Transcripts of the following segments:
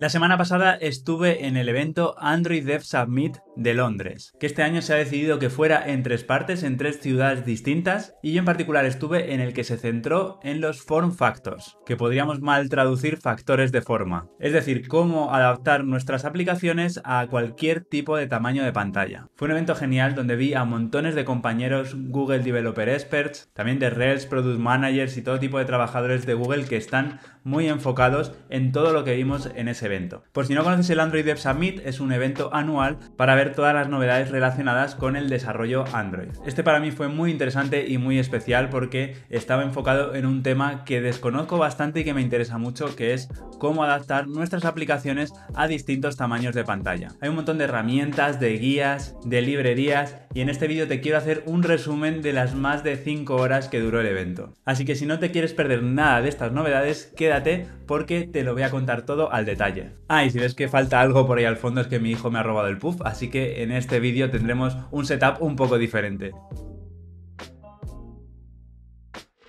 La semana pasada estuve en el evento Android Dev Submit de Londres, que este año se ha decidido que fuera en tres partes, en tres ciudades distintas, y yo en particular estuve en el que se centró en los form factors, que podríamos mal traducir factores de forma, es decir, cómo adaptar nuestras aplicaciones a cualquier tipo de tamaño de pantalla. Fue un evento genial donde vi a montones de compañeros Google Developer Experts, también de Rails, Product Managers y todo tipo de trabajadores de Google que están muy enfocados en todo lo que vimos en ese por si no conoces el Android Dev Summit, es un evento anual para ver todas las novedades relacionadas con el desarrollo Android. Este para mí fue muy interesante y muy especial porque estaba enfocado en un tema que desconozco bastante y que me interesa mucho, que es cómo adaptar nuestras aplicaciones a distintos tamaños de pantalla. Hay un montón de herramientas, de guías, de librerías y en este vídeo te quiero hacer un resumen de las más de 5 horas que duró el evento. Así que si no te quieres perder nada de estas novedades, quédate porque te lo voy a contar todo al detalle. Ay, Ah, y si ves que falta algo por ahí al fondo es que mi hijo me ha robado el puff, así que en este vídeo tendremos un setup un poco diferente.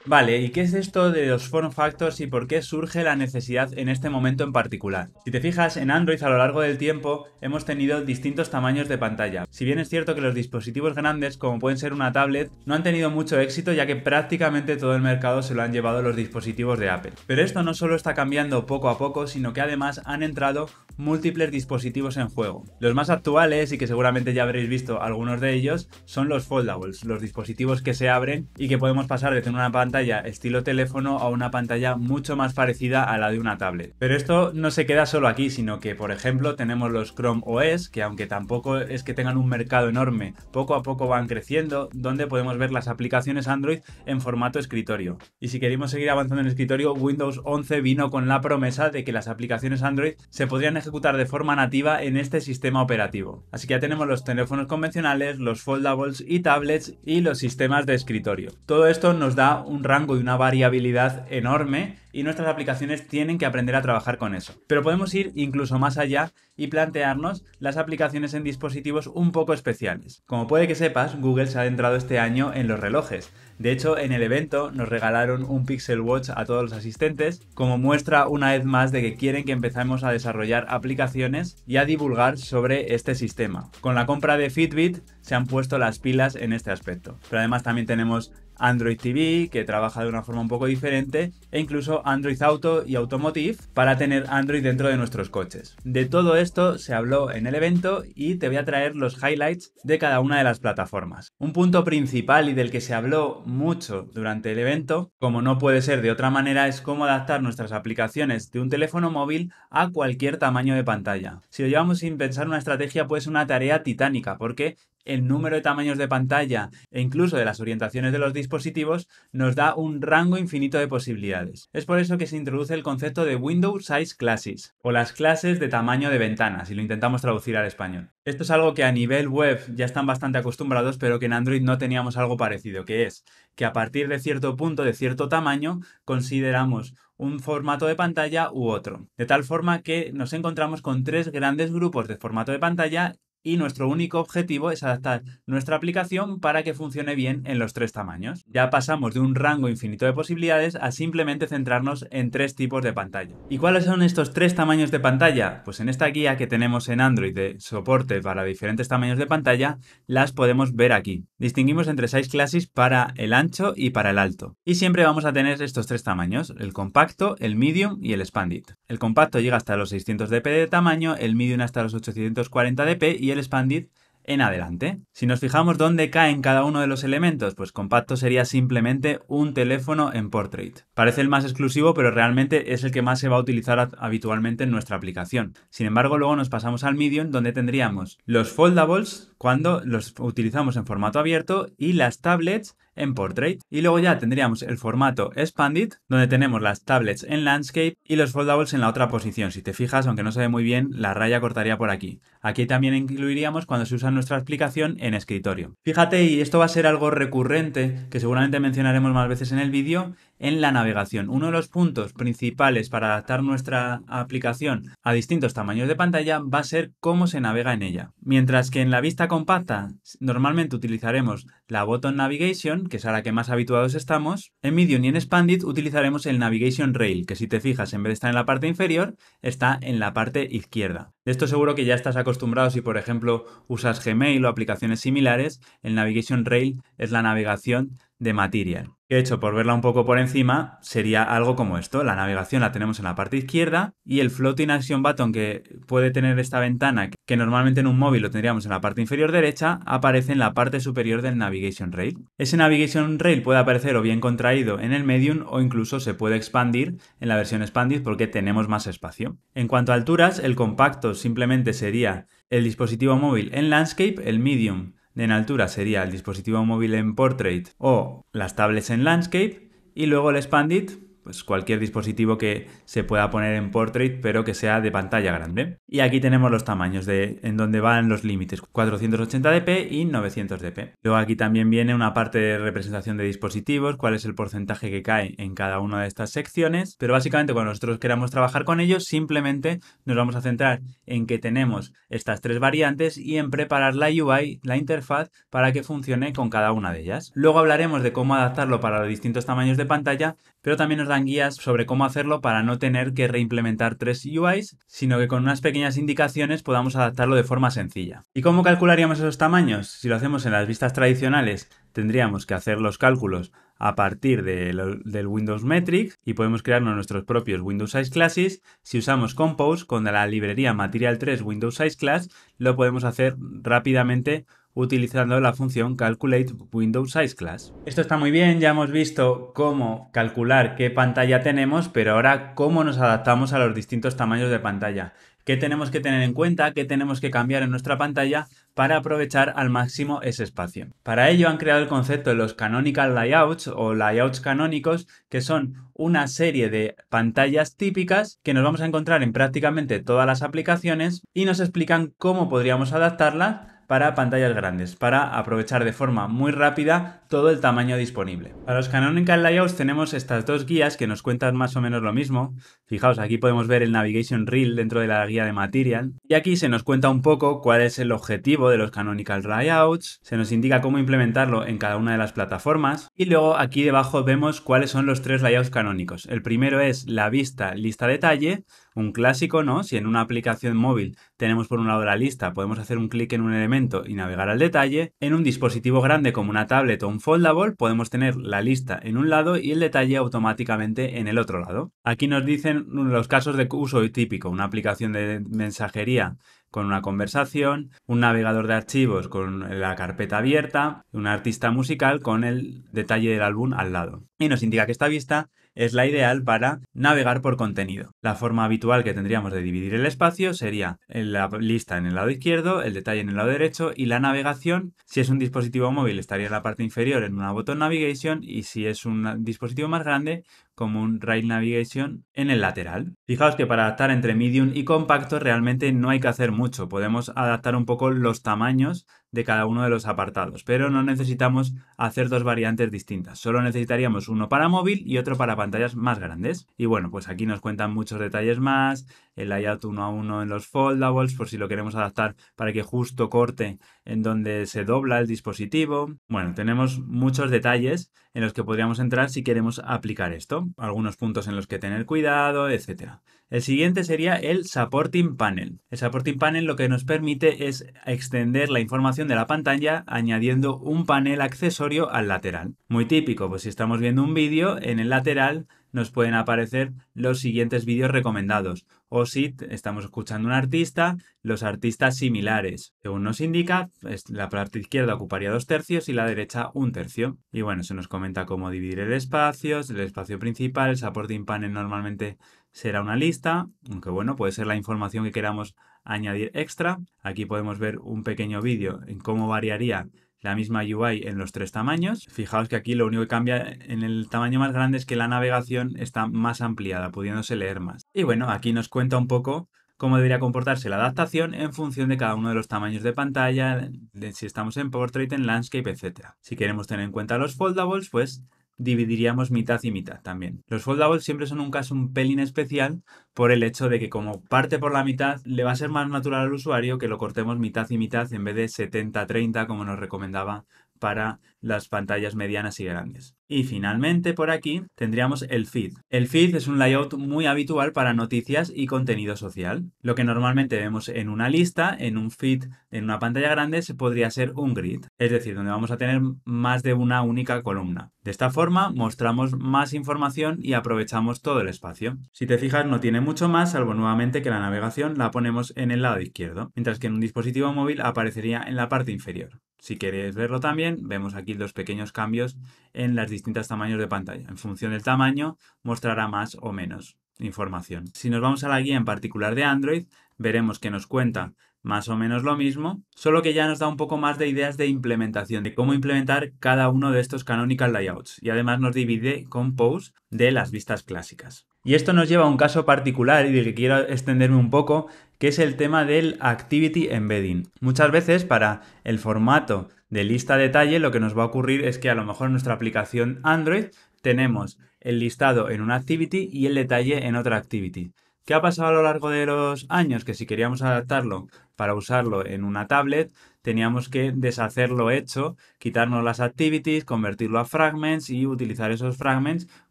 Vale, ¿y qué es esto de los form factors y por qué surge la necesidad en este momento en particular? Si te fijas, en Android a lo largo del tiempo hemos tenido distintos tamaños de pantalla. Si bien es cierto que los dispositivos grandes, como pueden ser una tablet, no han tenido mucho éxito ya que prácticamente todo el mercado se lo han llevado los dispositivos de Apple. Pero esto no solo está cambiando poco a poco, sino que además han entrado múltiples dispositivos en juego. Los más actuales y que seguramente ya habréis visto algunos de ellos son los foldables, los dispositivos que se abren y que podemos pasar de tener una pantalla estilo teléfono a una pantalla mucho más parecida a la de una tablet. Pero esto no se queda solo aquí, sino que por ejemplo tenemos los Chrome OS, que aunque tampoco es que tengan un mercado enorme, poco a poco van creciendo, donde podemos ver las aplicaciones Android en formato escritorio. Y si queremos seguir avanzando en escritorio, Windows 11 vino con la promesa de que las aplicaciones Android se podrían ejecutar de forma nativa en este sistema operativo. Así que ya tenemos los teléfonos convencionales, los foldables y tablets y los sistemas de escritorio. Todo esto nos da un rango y una variabilidad enorme y nuestras aplicaciones tienen que aprender a trabajar con eso. Pero podemos ir incluso más allá y plantearnos las aplicaciones en dispositivos un poco especiales. Como puede que sepas, Google se ha adentrado este año en los relojes. De hecho, en el evento nos regalaron un Pixel Watch a todos los asistentes, como muestra una vez más de que quieren que empecemos a desarrollar aplicaciones y a divulgar sobre este sistema. Con la compra de Fitbit se han puesto las pilas en este aspecto. Pero además también tenemos Android TV, que trabaja de una forma un poco diferente, e incluso Android Auto y Automotive para tener Android dentro de nuestros coches. De todo esto se habló en el evento y te voy a traer los highlights de cada una de las plataformas. Un punto principal y del que se habló mucho durante el evento, como no puede ser de otra manera, es cómo adaptar nuestras aplicaciones de un teléfono móvil a cualquier tamaño de pantalla. Si lo llevamos sin pensar una estrategia puede ser una tarea titánica porque el número de tamaños de pantalla e incluso de las orientaciones de los dispositivos nos da un rango infinito de posibilidades. Es por eso que se introduce el concepto de Window Size Classes o las clases de tamaño de ventanas, si lo intentamos traducir al español. Esto es algo que a nivel web ya están bastante acostumbrados, pero que en Android no teníamos algo parecido, que es que a partir de cierto punto, de cierto tamaño, consideramos un formato de pantalla u otro. De tal forma que nos encontramos con tres grandes grupos de formato de pantalla y nuestro único objetivo es adaptar nuestra aplicación para que funcione bien en los tres tamaños. Ya pasamos de un rango infinito de posibilidades a simplemente centrarnos en tres tipos de pantalla. ¿Y cuáles son estos tres tamaños de pantalla? Pues en esta guía que tenemos en Android de soporte para diferentes tamaños de pantalla, las podemos ver aquí. Distinguimos entre seis clases para el ancho y para el alto. Y siempre vamos a tener estos tres tamaños, el compacto, el medium y el expanded. El compacto llega hasta los 600 dp de tamaño, el medium hasta los 840 dp el expandit en adelante. Si nos fijamos dónde caen cada uno de los elementos, pues compacto sería simplemente un teléfono en portrait. Parece el más exclusivo, pero realmente es el que más se va a utilizar habitualmente en nuestra aplicación. Sin embargo, luego nos pasamos al medium, donde tendríamos los foldables cuando los utilizamos en formato abierto y las tablets en Portrait. Y luego ya tendríamos el formato Expanded, donde tenemos las tablets en Landscape y los foldables en la otra posición. Si te fijas, aunque no se ve muy bien, la raya cortaría por aquí. Aquí también incluiríamos cuando se usa nuestra aplicación en escritorio. Fíjate, y esto va a ser algo recurrente, que seguramente mencionaremos más veces en el vídeo, en la navegación. Uno de los puntos principales para adaptar nuestra aplicación a distintos tamaños de pantalla va a ser cómo se navega en ella. Mientras que en la vista compacta normalmente utilizaremos la Button Navigation, que es a la que más habituados estamos, en Medium y en Expanded utilizaremos el Navigation Rail, que si te fijas en vez de estar en la parte inferior, está en la parte izquierda. De esto seguro que ya estás acostumbrado si por ejemplo usas Gmail o aplicaciones similares, el Navigation Rail es la navegación de material. De hecho, por verla un poco por encima, sería algo como esto. La navegación la tenemos en la parte izquierda y el Floating Action Button que puede tener esta ventana, que normalmente en un móvil lo tendríamos en la parte inferior derecha, aparece en la parte superior del Navigation Rail. Ese Navigation Rail puede aparecer o bien contraído en el Medium o incluso se puede expandir en la versión Expanded porque tenemos más espacio. En cuanto a alturas, el compacto simplemente sería el dispositivo móvil en Landscape, el Medium en altura sería el dispositivo móvil en Portrait o las tablets en Landscape y luego el Expandit. Pues, cualquier dispositivo que se pueda poner en portrait pero que sea de pantalla grande. Y aquí tenemos los tamaños de en donde van los límites, 480dp y 900dp. Luego aquí también viene una parte de representación de dispositivos, cuál es el porcentaje que cae en cada una de estas secciones, pero básicamente cuando nosotros queramos trabajar con ellos simplemente nos vamos a centrar en que tenemos estas tres variantes y en preparar la UI, la interfaz, para que funcione con cada una de ellas. Luego hablaremos de cómo adaptarlo para los distintos tamaños de pantalla pero también nos dan guías sobre cómo hacerlo para no tener que reimplementar tres UIs, sino que con unas pequeñas indicaciones podamos adaptarlo de forma sencilla. ¿Y cómo calcularíamos esos tamaños? Si lo hacemos en las vistas tradicionales, tendríamos que hacer los cálculos a partir del Windows Metrics y podemos crearnos nuestros propios Windows Size Classes. Si usamos Compose con la librería Material 3 Windows Size Class, lo podemos hacer rápidamente utilizando la función Calculate Window Size Class. Esto está muy bien, ya hemos visto cómo calcular qué pantalla tenemos, pero ahora cómo nos adaptamos a los distintos tamaños de pantalla. ¿Qué tenemos que tener en cuenta? ¿Qué tenemos que cambiar en nuestra pantalla para aprovechar al máximo ese espacio? Para ello han creado el concepto de los canonical layouts o layouts canónicos, que son una serie de pantallas típicas que nos vamos a encontrar en prácticamente todas las aplicaciones y nos explican cómo podríamos adaptarlas para pantallas grandes, para aprovechar de forma muy rápida todo el tamaño disponible. Para los Canonical Layouts tenemos estas dos guías que nos cuentan más o menos lo mismo. Fijaos, aquí podemos ver el Navigation Reel dentro de la guía de Material. Y aquí se nos cuenta un poco cuál es el objetivo de los Canonical Layouts, se nos indica cómo implementarlo en cada una de las plataformas y luego aquí debajo vemos cuáles son los tres layouts canónicos. El primero es la vista lista detalle, un clásico, ¿no? Si en una aplicación móvil tenemos por un lado la lista, podemos hacer un clic en un elemento y navegar al detalle. En un dispositivo grande como una tablet o un Foldable podemos tener la lista en un lado y el detalle automáticamente en el otro lado. Aquí nos dicen los casos de uso típico, una aplicación de mensajería con una conversación, un navegador de archivos con la carpeta abierta, un artista musical con el detalle del álbum al lado. Y nos indica que esta vista es la ideal para navegar por contenido. La forma habitual que tendríamos de dividir el espacio sería la lista en el lado izquierdo, el detalle en el lado derecho y la navegación. Si es un dispositivo móvil estaría en la parte inferior en una botón navigation y si es un dispositivo más grande como un Rail Navigation en el lateral. Fijaos que para adaptar entre medium y compacto realmente no hay que hacer mucho, podemos adaptar un poco los tamaños de cada uno de los apartados, pero no necesitamos hacer dos variantes distintas, solo necesitaríamos uno para móvil y otro para pantallas más grandes. Y bueno, pues aquí nos cuentan muchos detalles más, el layout uno a uno en los foldables, por si lo queremos adaptar para que justo corte en donde se dobla el dispositivo. Bueno, tenemos muchos detalles en los que podríamos entrar si queremos aplicar esto. Algunos puntos en los que tener cuidado, etc. El siguiente sería el Supporting Panel. El Supporting Panel lo que nos permite es extender la información de la pantalla añadiendo un panel accesorio al lateral. Muy típico, pues si estamos viendo un vídeo, en el lateral nos pueden aparecer los siguientes vídeos recomendados o si estamos escuchando un artista, los artistas similares. Según nos indica, la parte izquierda ocuparía dos tercios y la derecha un tercio. Y bueno, se nos comenta cómo dividir el espacio, el espacio principal, el supporting panel normalmente será una lista, aunque bueno, puede ser la información que queramos añadir extra. Aquí podemos ver un pequeño vídeo en cómo variaría la misma UI en los tres tamaños. Fijaos que aquí lo único que cambia en el tamaño más grande es que la navegación está más ampliada, pudiéndose leer más. Y bueno, aquí nos cuenta un poco cómo debería comportarse la adaptación en función de cada uno de los tamaños de pantalla, de si estamos en portrait, en landscape, etc. Si queremos tener en cuenta los foldables, pues dividiríamos mitad y mitad también. Los foldables siempre son un caso un pelín especial por el hecho de que como parte por la mitad, le va a ser más natural al usuario que lo cortemos mitad y mitad en vez de 70-30 como nos recomendaba para las pantallas medianas y grandes. Y finalmente por aquí tendríamos el feed. El feed es un layout muy habitual para noticias y contenido social. Lo que normalmente vemos en una lista, en un feed, en una pantalla grande, se podría ser un grid, es decir, donde vamos a tener más de una única columna. De esta forma mostramos más información y aprovechamos todo el espacio. Si te fijas no tiene mucho más, salvo nuevamente que la navegación la ponemos en el lado izquierdo, mientras que en un dispositivo móvil aparecería en la parte inferior. Si queréis verlo también, vemos aquí los pequeños cambios en las distintas tamaños de pantalla. En función del tamaño, mostrará más o menos información. Si nos vamos a la guía en particular de Android, veremos que nos cuenta más o menos lo mismo, solo que ya nos da un poco más de ideas de implementación, de cómo implementar cada uno de estos canonical layouts, y además nos divide con post de las vistas clásicas. Y esto nos lleva a un caso particular y de que quiero extenderme un poco, que es el tema del Activity Embedding. Muchas veces para el formato de lista detalle lo que nos va a ocurrir es que a lo mejor en nuestra aplicación Android tenemos el listado en una Activity y el detalle en otra Activity. ¿Qué ha pasado a lo largo de los años? Que si queríamos adaptarlo para usarlo en una tablet, teníamos que deshacer lo hecho, quitarnos las activities, convertirlo a fragments y utilizar esos fragments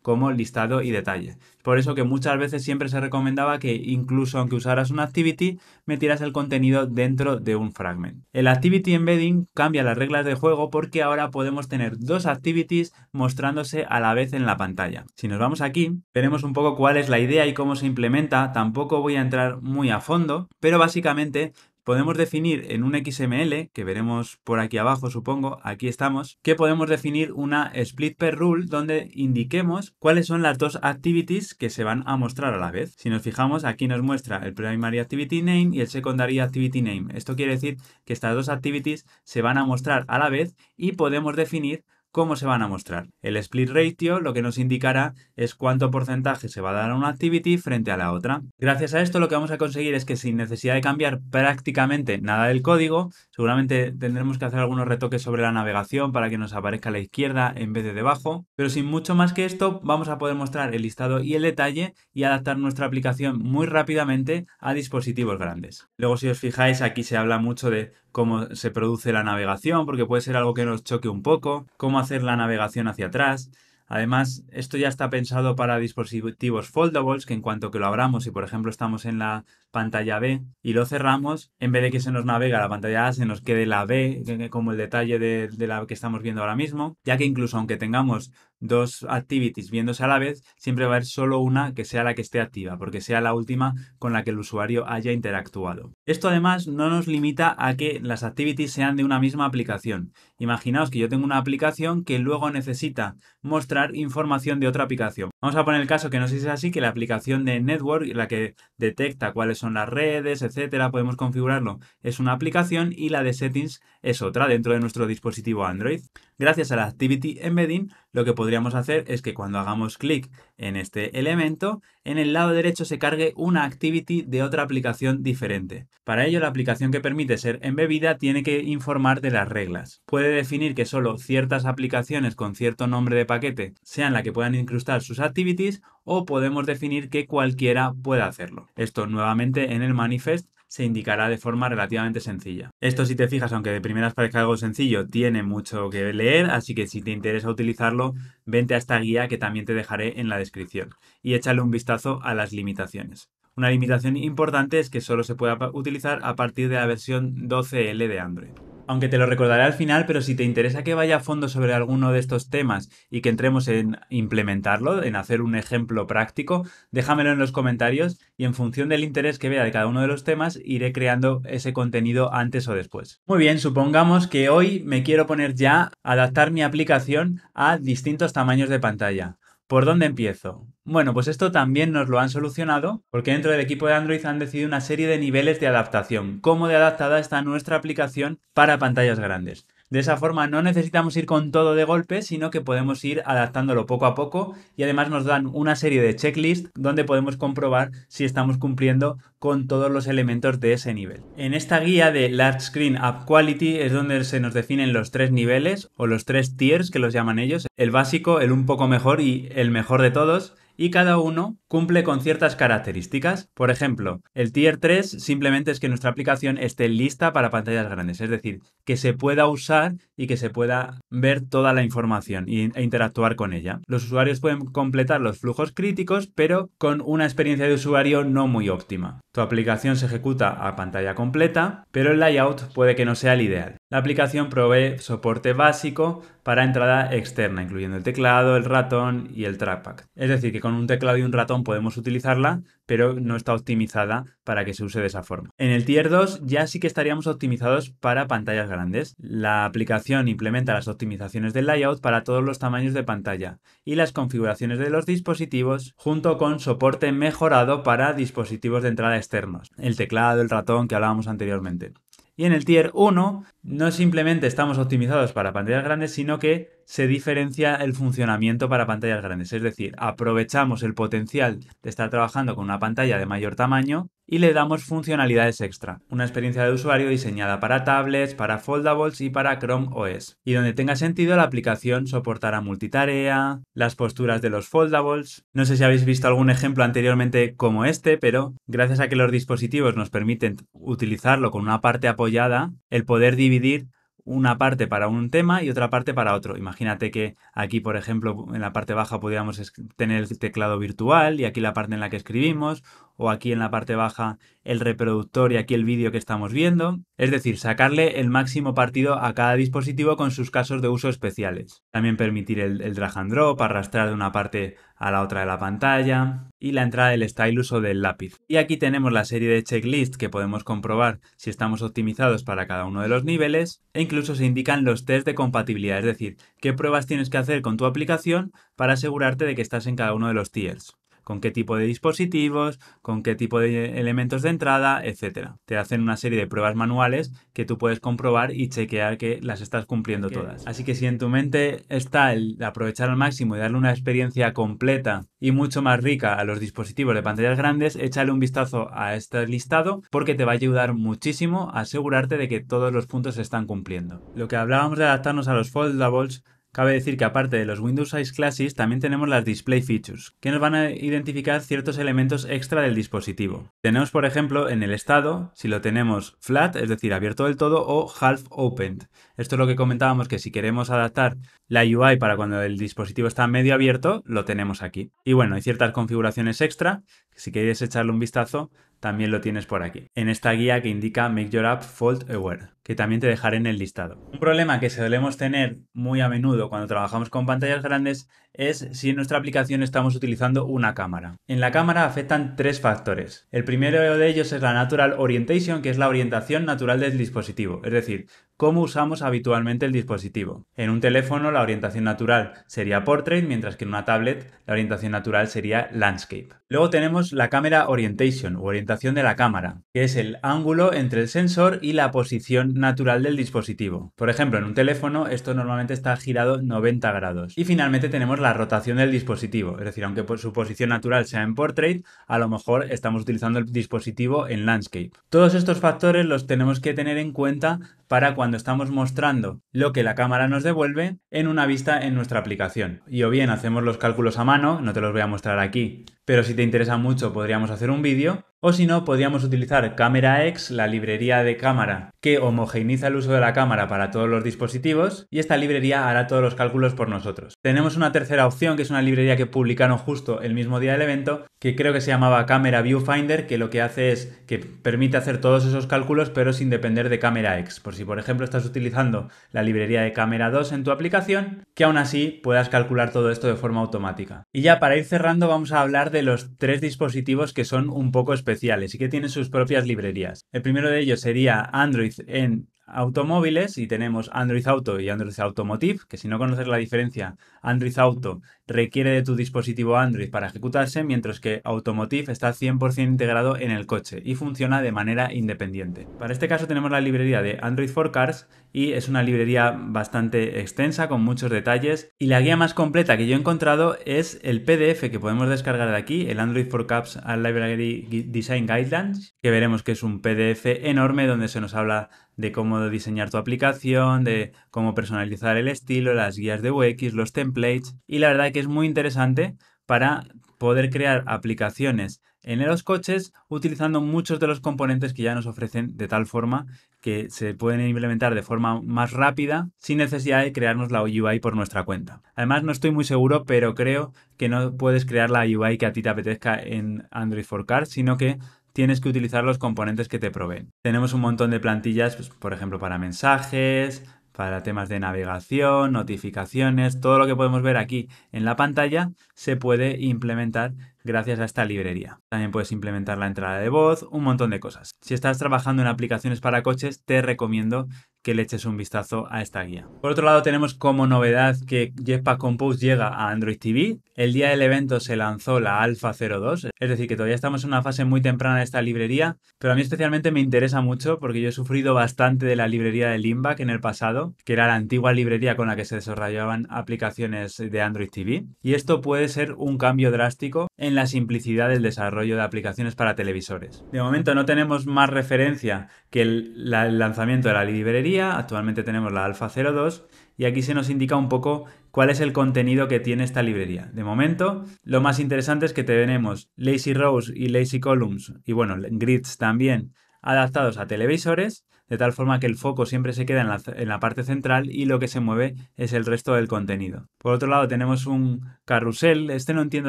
como listado y detalle. Por eso que muchas veces siempre se recomendaba que incluso aunque usaras una activity, metieras el contenido dentro de un fragment. El activity embedding cambia las reglas de juego porque ahora podemos tener dos activities mostrándose a la vez en la pantalla. Si nos vamos aquí, veremos un poco cuál es la idea y cómo se implementa. Tampoco voy a entrar muy a fondo, pero básicamente podemos definir en un XML, que veremos por aquí abajo supongo, aquí estamos, que podemos definir una split per rule donde indiquemos cuáles son las dos activities que se van a mostrar a la vez. Si nos fijamos, aquí nos muestra el primary activity name y el secondary activity name. Esto quiere decir que estas dos activities se van a mostrar a la vez y podemos definir cómo se van a mostrar. El split ratio lo que nos indicará es cuánto porcentaje se va a dar a una activity frente a la otra. Gracias a esto lo que vamos a conseguir es que sin necesidad de cambiar prácticamente nada del código, seguramente tendremos que hacer algunos retoques sobre la navegación para que nos aparezca a la izquierda en vez de debajo, pero sin mucho más que esto vamos a poder mostrar el listado y el detalle y adaptar nuestra aplicación muy rápidamente a dispositivos grandes. Luego si os fijáis aquí se habla mucho de cómo se produce la navegación porque puede ser algo que nos choque un poco, cómo hacer la navegación hacia atrás. Además, esto ya está pensado para dispositivos foldables, que en cuanto que lo abramos, y, por ejemplo estamos en la pantalla B y lo cerramos, en vez de que se nos navega la pantalla A, se nos quede la B, eh, eh, como el detalle de, la que estamos viendo ahora mismo, ya que incluso aunque tengamos dos activities viéndose a la vez, siempre va a haber solo una que sea la que esté activa, porque sea la última con la que el usuario haya interactuado. Esto además no nos limita a que las activities sean de una misma aplicación. Imaginaos que yo tengo una aplicación que luego necesita mostrar información de otra aplicación. Vamos a poner el caso que no sé si así, que la aplicación de Network, la que detecta cuáles son las redes, etcétera, podemos configurarlo. Es una aplicación y la de settings es otra dentro de nuestro dispositivo Android. Gracias a la Activity Embedding, lo que podríamos hacer es que cuando hagamos clic en este elemento, en el lado derecho se cargue una Activity de otra aplicación diferente. Para ello, la aplicación que permite ser embebida tiene que informar de las reglas. Puede definir que solo ciertas aplicaciones con cierto nombre de paquete sean las que puedan incrustar sus Activities o podemos definir que cualquiera pueda hacerlo. Esto nuevamente en el manifest se indicará de forma relativamente sencilla. Esto si te fijas, aunque de primeras parezca algo sencillo, tiene mucho que leer, así que si te interesa utilizarlo, vente a esta guía que también te dejaré en la descripción y échale un vistazo a las limitaciones. Una limitación importante es que solo se pueda utilizar a partir de la versión 12L de Android aunque te lo recordaré al final, pero si te interesa que vaya a fondo sobre alguno de estos temas y que entremos en implementarlo, en hacer un ejemplo práctico, déjamelo en los comentarios y en función del interés que vea de cada uno de los temas, iré creando ese contenido antes o después. Muy bien, supongamos que hoy me quiero poner ya a adaptar mi aplicación a distintos tamaños de pantalla. ¿Por dónde empiezo? Bueno, pues esto también nos lo han solucionado porque dentro del equipo de Android han decidido una serie de niveles de adaptación. ¿Cómo de adaptada está nuestra aplicación para pantallas grandes? De esa forma no necesitamos ir con todo de golpe, sino que podemos ir adaptándolo poco a poco y además nos dan una serie de checklists donde podemos comprobar si estamos cumpliendo con todos los elementos de ese nivel. En esta guía de Large Screen Up Quality es donde se nos definen los tres niveles o los tres tiers que los llaman ellos, el básico, el un poco mejor y el mejor de todos y cada uno cumple con ciertas características. Por ejemplo, el Tier 3 simplemente es que nuestra aplicación esté lista para pantallas grandes, es decir, que se pueda usar y que se pueda ver toda la información e interactuar con ella. Los usuarios pueden completar los flujos críticos, pero con una experiencia de usuario no muy óptima. Tu aplicación se ejecuta a pantalla completa, pero el layout puede que no sea el ideal. La aplicación provee soporte básico, para entrada externa, incluyendo el teclado, el ratón y el trackpad. Es decir, que con un teclado y un ratón podemos utilizarla, pero no está optimizada para que se use de esa forma. En el Tier 2 ya sí que estaríamos optimizados para pantallas grandes. La aplicación implementa las optimizaciones del layout para todos los tamaños de pantalla y las configuraciones de los dispositivos, junto con soporte mejorado para dispositivos de entrada externos, el teclado, el ratón que hablábamos anteriormente. Y en el Tier 1 no simplemente estamos optimizados para pantallas grandes, sino que se diferencia el funcionamiento para pantallas grandes. Es decir, aprovechamos el potencial de estar trabajando con una pantalla de mayor tamaño y le damos funcionalidades extra. Una experiencia de usuario diseñada para tablets, para foldables y para Chrome OS. Y donde tenga sentido, la aplicación soportará multitarea, las posturas de los foldables. No sé si habéis visto algún ejemplo anteriormente como este, pero gracias a que los dispositivos nos permiten utilizarlo con una parte apoyada, el poder dividir una parte para un tema y otra parte para otro. Imagínate que aquí, por ejemplo, en la parte baja podríamos tener el teclado virtual y aquí la parte en la que escribimos, o aquí en la parte baja el reproductor y aquí el vídeo que estamos viendo. Es decir, sacarle el máximo partido a cada dispositivo con sus casos de uso especiales. También permitir el, drag and drop, arrastrar de una parte a la otra de la pantalla y la entrada del stylus o del lápiz. Y aquí tenemos la serie de checklists que podemos comprobar si estamos optimizados para cada uno de los niveles e incluso se indican los test de compatibilidad, es decir, qué pruebas tienes que hacer con tu aplicación para asegurarte de que estás en cada uno de los tiers con qué tipo de dispositivos, con qué tipo de elementos de entrada, etc. Te hacen una serie de pruebas manuales que tú puedes comprobar y chequear que las estás cumpliendo todas. Así que si en tu mente está el aprovechar al máximo y darle una experiencia completa y mucho más rica a los dispositivos de pantallas grandes, échale un vistazo a este listado porque te va a ayudar muchísimo a asegurarte de que todos los puntos se están cumpliendo. Lo que hablábamos de adaptarnos a los foldables Cabe decir que aparte de los Windows Size Classes, también tenemos las Display Features, que nos van a identificar ciertos elementos extra del dispositivo. Tenemos, por ejemplo, en el estado, si lo tenemos flat, es decir, abierto del todo, o half opened. Esto es lo que comentábamos que si queremos adaptar la UI para cuando el dispositivo está medio abierto, lo tenemos aquí. Y bueno, hay ciertas configuraciones extra, que si queréis echarle un vistazo, también lo tienes por aquí, en esta guía que indica Make Your App Fault Aware, que también te dejaré en el listado. Un problema que solemos tener muy a menudo cuando trabajamos con pantallas grandes es si en nuestra aplicación estamos utilizando una cámara. En la cámara afectan tres factores. El primero de ellos es la Natural Orientation, que es la orientación natural del dispositivo, es decir, cómo usamos habitualmente el dispositivo. En un teléfono la orientación natural sería portrait, mientras que en una tablet la orientación natural sería landscape. Luego tenemos la cámara orientation o orientación de la cámara, que es el ángulo entre el sensor y la posición natural del dispositivo. Por ejemplo, en un teléfono esto normalmente está girado 90 grados. Y finalmente tenemos rotación del dispositivo. Es decir, aunque su posición natural sea en portrait, a lo mejor estamos utilizando el dispositivo en landscape. Todos estos factores los tenemos que tener en cuenta para cuando estamos mostrando lo que la cámara nos devuelve en una vista en nuestra aplicación. Y o bien hacemos los cálculos a mano, no te los voy a mostrar aquí, pero si te interesa mucho podríamos hacer un vídeo, o si no, podríamos utilizar CameraX, la librería de cámara que homogeneiza el uso de la cámara para todos los dispositivos, y esta librería hará todos los cálculos por nosotros. Tenemos una tercera opción, que es una librería que publicaron justo el mismo día del evento, que creo que se llamaba Camera Viewfinder, que lo que hace es que permite hacer todos esos cálculos, pero sin depender de CameraX, si por ejemplo estás utilizando la librería de cámara 2 en tu aplicación, que aún así puedas calcular todo esto de forma automática. Y ya para ir cerrando vamos a hablar de los tres dispositivos que son un poco especiales y que tienen sus propias librerías. El primero de ellos sería Android en automóviles y tenemos Android Auto y Android Automotive, que si no conoces la diferencia, Android Auto requiere de tu dispositivo Android para ejecutarse, mientras que Automotive está 100% integrado en el coche y funciona de manera independiente. Para este caso tenemos la librería de Android for Cars y es una librería bastante extensa con muchos detalles y la guía más completa que yo he encontrado es el PDF que podemos descargar de aquí, el Android for Cars Library Design Guidelines, que veremos que es un PDF enorme donde se nos habla de cómo diseñar tu aplicación, de cómo personalizar el estilo, las guías de UX, los templates y la verdad que es muy interesante para poder crear aplicaciones en los coches utilizando muchos de los componentes que ya nos ofrecen de tal forma que se pueden implementar de forma más rápida sin necesidad de crearnos la UI por nuestra cuenta. Además no estoy muy seguro, pero creo que no puedes crear la UI que a ti te apetezca en Android for Car, sino que tienes que utilizar los componentes que te proveen. Tenemos un montón de plantillas, pues, por ejemplo, para mensajes, para temas de navegación, notificaciones, todo lo que podemos ver aquí en la pantalla se puede implementar gracias a esta librería. También puedes implementar la entrada de voz, un montón de cosas. Si estás trabajando en aplicaciones para coches, te recomiendo que le eches un vistazo a esta guía. Por otro lado, tenemos como novedad que Jetpack Compose llega a Android TV. El día del evento se lanzó la Alpha 02, es decir, que todavía estamos en una fase muy temprana de esta librería, pero a mí especialmente me interesa mucho porque yo he sufrido bastante de la librería de Limbac en el pasado, que era la antigua librería con la que se desarrollaban aplicaciones de Android TV. Y esto puede ser un cambio drástico en la simplicidad del desarrollo de aplicaciones para televisores. De momento no tenemos más referencia que el lanzamiento de la librería actualmente tenemos la alfa 02 y aquí se nos indica un poco cuál es el contenido que tiene esta librería. De momento, lo más interesante es que tenemos lazy rows y lazy columns y bueno, grids también adaptados a televisores de tal forma que el foco siempre se queda en la, parte central y lo que se mueve es el resto del contenido. Por otro lado tenemos un carrusel, este no entiendo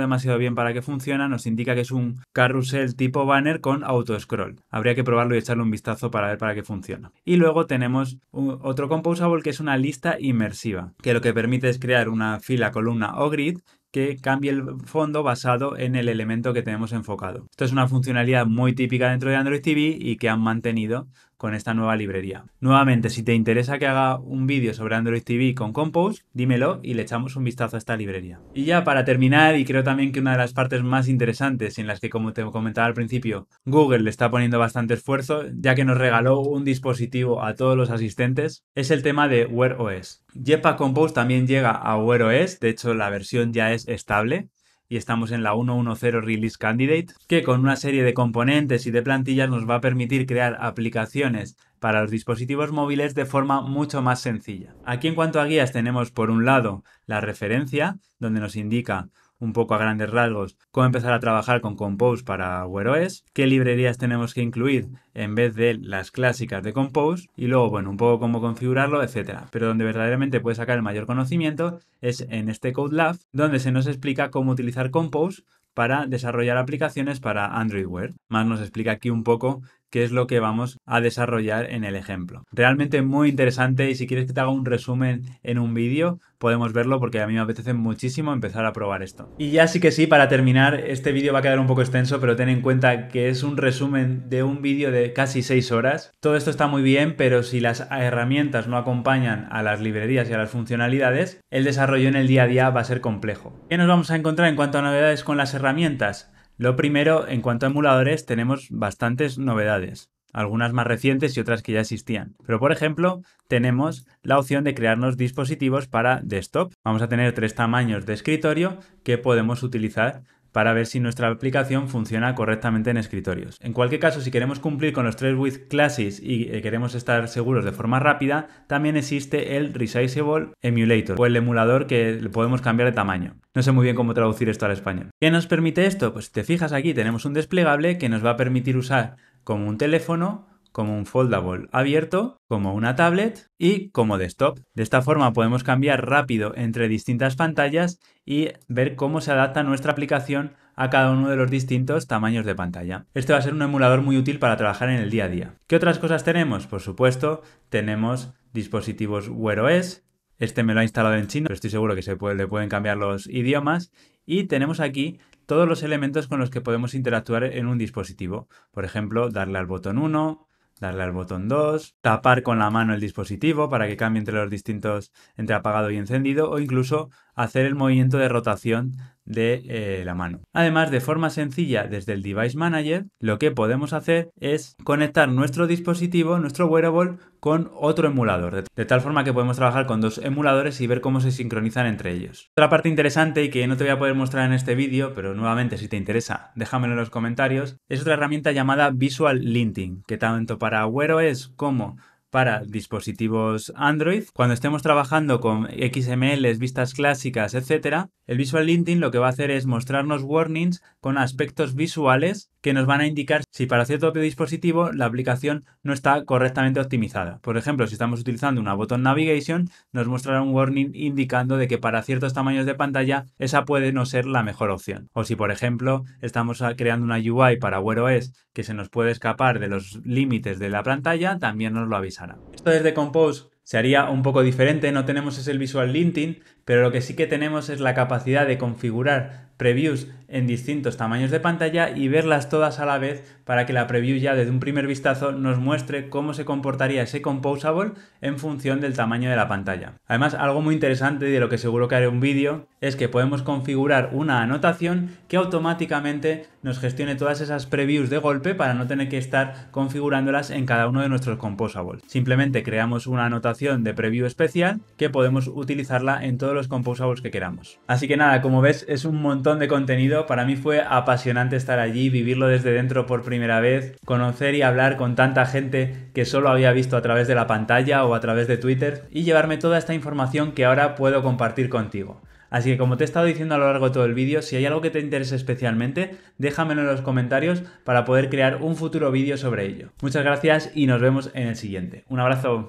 demasiado bien para qué funciona, nos indica que es un carrusel tipo banner con auto-scroll. Habría que probarlo y echarle un vistazo para ver para qué funciona. Y luego tenemos otro composable que es una lista inmersiva, que lo que permite es crear una fila, columna o grid que cambie el fondo basado en el elemento que tenemos enfocado. Esto es una funcionalidad muy típica dentro de Android TV y que han mantenido con esta nueva librería. Nuevamente, si te interesa que haga un vídeo sobre Android TV con Compose, dímelo y le echamos un vistazo a esta librería. Y ya para terminar, y creo también que una de las partes más interesantes en las que, como te comentaba al principio, Google le está poniendo bastante esfuerzo, ya que nos regaló un dispositivo a todos los asistentes, es el tema de Wear OS. Jetpack Compose también llega a Wear OS, de hecho la versión ya es estable, y estamos en la 1.1.0 Release Candidate, que con una serie de componentes y de plantillas nos va a permitir crear aplicaciones para los dispositivos móviles de forma mucho más sencilla. Aquí en cuanto a guías tenemos por un lado la referencia, donde nos indica un poco a grandes rasgos cómo empezar a trabajar con Compose para Wear qué librerías tenemos que incluir en vez de las clásicas de Compose y luego, bueno, un poco cómo configurarlo, etc. Pero donde verdaderamente puedes sacar el mayor conocimiento es en este Code Lab, donde se nos explica cómo utilizar Compose para desarrollar aplicaciones para Android Wear. Más nos explica aquí un poco Qué es lo que vamos a desarrollar en el ejemplo. Realmente muy interesante y si quieres que te haga un resumen en un vídeo, podemos verlo porque a mí me apetece muchísimo empezar a probar esto. Y ya sí que sí, para terminar, este vídeo va a quedar un poco extenso, pero ten en cuenta que es un resumen de un vídeo de casi 6 horas. Todo esto está muy bien, pero si las herramientas no acompañan a las librerías y a las funcionalidades, el desarrollo en el día a día va a ser complejo. ¿Qué nos vamos a encontrar en cuanto a novedades con las herramientas? Lo primero, en cuanto a emuladores, tenemos bastantes novedades, algunas más recientes y otras que ya existían. Pero por ejemplo, tenemos la opción de crearnos dispositivos para desktop. Vamos a tener tres tamaños de escritorio que podemos utilizar para ver si nuestra aplicación funciona correctamente en escritorios. En cualquier caso, si queremos cumplir con los tres WIDTH classes y eh, queremos estar seguros de forma rápida, también existe el Resizable Emulator o el emulador que le podemos cambiar de tamaño. No sé muy bien cómo traducir esto al español. ¿Qué nos permite esto? Pues si te fijas aquí tenemos un desplegable que nos va a permitir usar como un teléfono como un foldable abierto, como una tablet y como desktop. De esta forma podemos cambiar rápido entre distintas pantallas y ver cómo se adapta nuestra aplicación a cada uno de los distintos tamaños de pantalla. Este va a ser un emulador muy útil para trabajar en el día a día. ¿Qué otras cosas tenemos? Por supuesto, tenemos dispositivos Wear OS. Este me lo ha instalado en chino, pero estoy seguro que se le pueden cambiar los idiomas. Y tenemos aquí todos los elementos con los que podemos interactuar en un dispositivo. Por ejemplo, darle al botón 1, darle al botón 2, tapar con la mano el dispositivo para que cambie entre los distintos, entre apagado y encendido, o incluso hacer el movimiento de rotación de eh, la mano. Además, de forma sencilla desde el Device Manager, lo que podemos hacer es conectar nuestro dispositivo, nuestro wearable, con otro emulador, de, tal forma que podemos trabajar con dos emuladores y ver cómo se sincronizan entre ellos. Otra parte interesante y que no te voy a poder mostrar en este vídeo, pero nuevamente si te interesa, déjamelo en los comentarios, es otra herramienta llamada Visual Linting, que tanto para OS como para dispositivos Android. Cuando estemos trabajando con XML, vistas clásicas, etc., el Visual LinkedIn lo que va a hacer es mostrarnos warnings con aspectos visuales que nos van a indicar si para cierto dispositivo la aplicación no está correctamente optimizada. Por ejemplo, si estamos utilizando una botón navigation, nos mostrará un warning indicando de que para ciertos tamaños de pantalla esa puede no ser la mejor opción. O si, por ejemplo, estamos creando una UI para Wear OS que se nos puede escapar de los límites de la pantalla, también nos lo avisará. Esto desde Compose se haría un poco diferente, no tenemos ese visual linting, pero lo que sí que tenemos es la capacidad de configurar previews en distintos tamaños de pantalla y verlas todas a la vez para que la preview ya desde un primer vistazo nos muestre cómo se comportaría ese composable en función del tamaño de la pantalla. Además, algo muy interesante y de lo que seguro que haré un vídeo es que podemos configurar una anotación que automáticamente nos gestione todas esas previews de golpe para no tener que estar configurándolas en cada uno de nuestros composables. Simplemente creamos una anotación de preview especial que podemos utilizarla en todos los los composables que queramos. Así que nada, como ves, es un montón de contenido. Para mí fue apasionante estar allí, vivirlo desde dentro por primera vez, conocer y hablar con tanta gente que solo había visto a través de la pantalla o a través de Twitter y llevarme toda esta información que ahora puedo compartir contigo. Así que como te he estado diciendo a lo largo de todo el vídeo, si hay algo que te interese especialmente, déjamelo en los comentarios para poder crear un futuro vídeo sobre ello. Muchas gracias y nos vemos en el siguiente. Un abrazo.